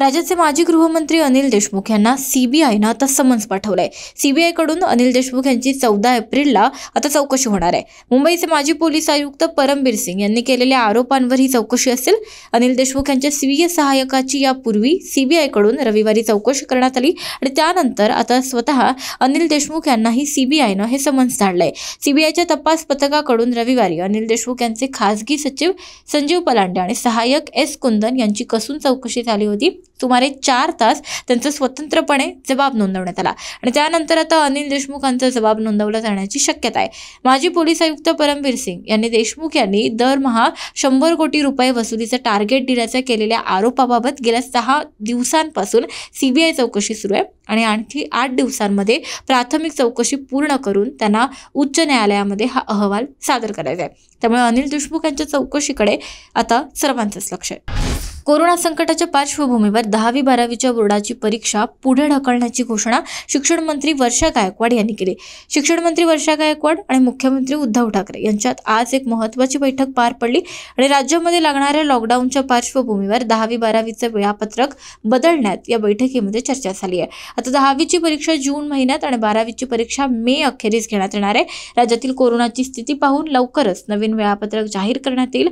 राज्याचे माजी गृहमंत्री अनिल देशमुख यांना सीबीआयनं आता समन्स पाठवलाय सीबीआयकडून अनिल देशमुख यांची चौदा एप्रिलला आता चौकशी होणार आहे मुंबईचे माजी पोलीस आयुक्त परमबीर सिंग यांनी केलेल्या आरोपांवर ही चौकशी असेल अनिल देशमुख यांच्या स्वीय सहायकाची यापूर्वी सीबीआयकडून रविवारी चौकशी करण्यात आली आणि त्यानंतर आता स्वतः अनिल देशमुख यांनाही सीबीआयनं हे समन्स धाडलंय सीबीआयच्या तपास पथकाकडून रविवारी अनिल देशमुख यांचे खासगी सचिव संजीव पलांडे आणि सहाय्यक एस कुंदन यांची कसून चौकशी झाली होती सुमारे चार तास त्यांचा स्वतंत्रपणे जबाब नोंदवण्यात आला आणि त्यानंतर आता अनिल देशमुखांचा जबाब नोंदवला जाण्याची शक्यता आहे माजी पोलीस आयुक्त परमवीर सिंग यांनी देशमुख यांनी दरमहा शंभर कोटी रुपये वसुलीचं टार्गेट दिल्याचा केलेल्या आरोपाबाबत गेल्या सहा दिवसांपासून सीबीआय चौकशी सुरू आहे आणि आणखी आठ दिवसांमध्ये प्राथमिक चौकशी पूर्ण करून त्यांना उच्च न्यायालयामध्ये हा अहवाल सादर करायचा आहे त्यामुळे अनिल देशमुख यांच्या चौकशीकडे आता सर्वांचंच लक्ष आहे कोरोना संकटाच्या पार्श्वभूमीवर दहावी बारावीच्या बोर्डाची परीक्षा पुढे ढकलण्याची घोषणा शिक्षण मंत्री वर्षा गायकवाड यांनी केली शिक्षण मंत्री वर्षा गायकवाड आणि मुख्यमंत्री उद्धव ठाकरे यांच्यात आज एक महत्त्वाची बैठक पार पडली आणि राज्यामध्ये लागणाऱ्या लॉकडाऊनच्या पार्श्वभूमीवर दहावी बारावीचं वेळापत्रक बदलण्यात या बैठकीमध्ये चर्चा झाली आहे आता दहावीची परीक्षा जून महिन्यात आणि बारावीची परीक्षा मे अखेरीस घेण्यात येणार आहे राज्यातील कोरोनाची स्थिती पाहून लवकरच नवीन वेळापत्रक जाहीर करण्यात येईल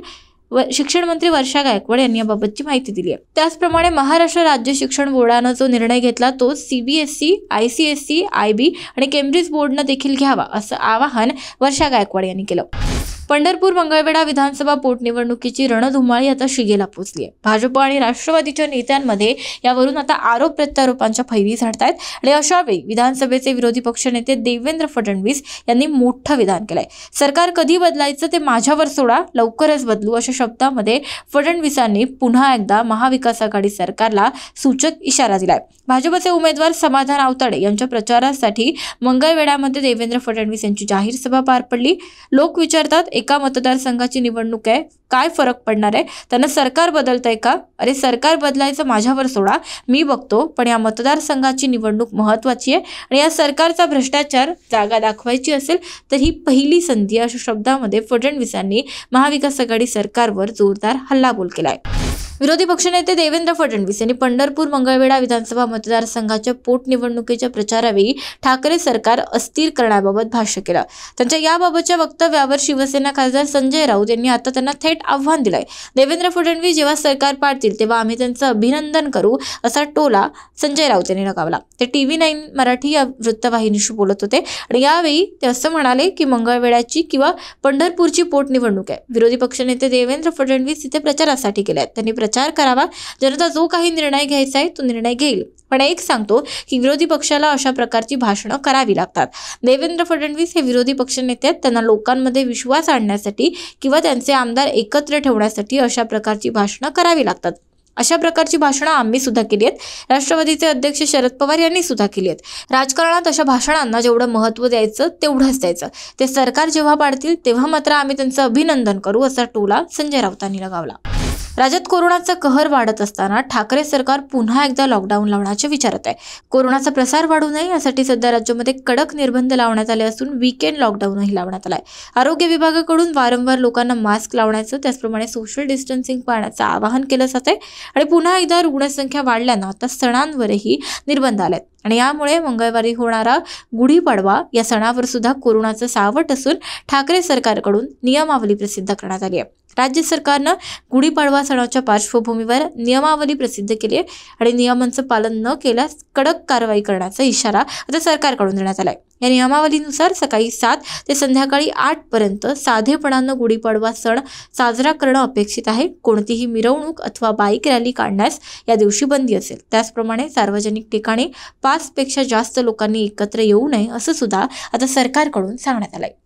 व शिक्षण मंत्री वर्षा गायकवाड यांनी याबाबतची माहिती दिली आहे त्याचप्रमाणे महाराष्ट्र राज्य शिक्षण बोर्डानं जो निर्णय घेतला तो सीबीएसई आयसीएसई आयबी आणि केम्ब्रिज बोर्डनं देखील घ्यावा असं आवाहन वर्षा गायकवाड यांनी केलं पंढरपूर मंगळवेढा विधानसभा पोटनिवडणुकीची रणधुमाळी आता शिगेला पोचली आहे भाजप आणि राष्ट्रवादीच्या नेत्यांमध्ये यावरून आता आरोप प्रत्यारोपांच्या फैरी झाडतायत आणि अशावेळी विधानसभेचे विरोधी पक्षनेते देवेंद्र फडणवीस यांनी मोठं विधान केलंय सरकार कधी बदलायचं ते माझ्यावर सोडा लवकरच बदलू अशा शब्दामध्ये फडणवीसांनी पुन्हा एकदा महाविकास आघाडी सरकारला सूचक इशारा दिलाय भाजपचे उमेदवार समाधान आवताडे यांच्या प्रचारासाठी मंगळवेढ्यामध्ये देवेंद्र फडणवीस यांची जाहीर सभा पार पडली लोक विचारतात एका मतदारसंघाची निवडणूक आहे काय फरक पडणार आहे त्यांना सरकार आहे का अरे सरकार बदलायचं माझ्यावर सोडा मी बघतो पण या मतदारसंघाची निवडणूक महत्त्वाची आहे आणि या सरकारचा भ्रष्टाचार जागा दाखवायची असेल तर ही पहिली संधी अशा शब्दामध्ये फडणवीसांनी महाविकास आघाडी सरकारवर जोरदार हल्लाबोल केला आहे विरोधी पक्षनेते देवेंद्र फडणवीस यांनी पंढरपूर मंगळवेढा विधानसभा मतदारसंघाच्या पोटनिवडणुकीच्या प्रचारावेळी ठाकरे सरकार अस्थिर करण्याबाबत भाष्य केलं त्यांच्या याबाबतच्या वक्तव्यावर शिवसेना खासदार संजय राऊत यांनी आता त्यांना थेट आव्हान दिलंय देवेंद्र फडणवीस जेव्हा सरकार पाडतील तेव्हा आम्ही त्यांचं अभिनंदन करू असा टोला संजय राऊत यांनी लगावला ते टी व्ही नाईन मराठी या वृत्तवाहिनीशी बोलत होते आणि यावेळी ते असं म्हणाले की मंगळवेळाची किंवा पंढरपूरची पोटनिवडणूक आहे विरोधी पक्षनेते देवेंद्र फडणवीस इथे प्रचारासाठी केले आहेत त्यांनी प्रचार करावा जनता जो काही निर्णय घ्यायचा आहे तो निर्णय घेईल पण एक सांगतो की विरोधी पक्षाला अशा प्रकारची भाषणं करावी लागतात देवेंद्र फडणवीस हे विरोधी नेते आहेत त्यांना लोकांमध्ये विश्वास आणण्यासाठी किंवा त्यांचे आमदार एकत्र ठेवण्यासाठी अशा प्रकारची भाषणं करावी लागतात अशा प्रकारची भाषणं आम्ही सुद्धा केली आहेत राष्ट्रवादीचे अध्यक्ष शरद पवार यांनी सुद्धा केली आहेत राजकारणात अशा भाषणांना जेवढं महत्त्व द्यायचं तेवढंच द्यायचं ते सरकार जेव्हा पाडतील तेव्हा मात्र आम्ही त्यांचं अभिनंदन करू असा टोला संजय राऊतांनी लगावला राज्यात कोरोनाचा कहर वाढत असताना ठाकरे सरकार पुन्हा एकदा लॉकडाऊन लावण्याचे विचारत आहे कोरोनाचा प्रसार वाढू नये यासाठी सध्या राज्यामध्ये कडक निर्बंध लावण्यात आले असून विकेंड लॉकडाऊनही लावण्यात आला आहे आरोग्य विभागाकडून वारंवार लोकांना मास्क लावण्याचं त्याचप्रमाणे सोशल डिस्टन्सिंग पाहण्याचं आवाहन केलं जात आहे आणि पुन्हा एकदा रुग्णसंख्या वाढल्यानं आता सणांवरही निर्बंध आले आहेत आणि यामुळे मंगळवारी होणारा गुढीपाडवा या सणावर सुद्धा कोरोनाचं सावट असून ठाकरे सरकारकडून नियमावली प्रसिद्ध करण्यात आली आहे राज्य सरकारनं गुढीपाडवा सणाच्या पार्श्वभूमीवर नियमावली प्रसिद्ध केली आहे आणि नियमांचं पालन न केल्यास कडक कारवाई करण्याचा इशारा आता सरकारकडून देण्यात आला आहे या नियमावलीनुसार सकाळी सात ते संध्याकाळी आठपर्यंत साधेपणानं गुढीपाडवा सण साजरा करणं अपेक्षित आहे कोणतीही मिरवणूक अथवा बाईक रॅली काढण्यास या दिवशी बंदी असेल त्याचप्रमाणे सार्वजनिक ठिकाणी पाचपेक्षा जास्त लोकांनी एकत्र येऊ नये असं सुद्धा आता सरकारकडून सांगण्यात आलं आहे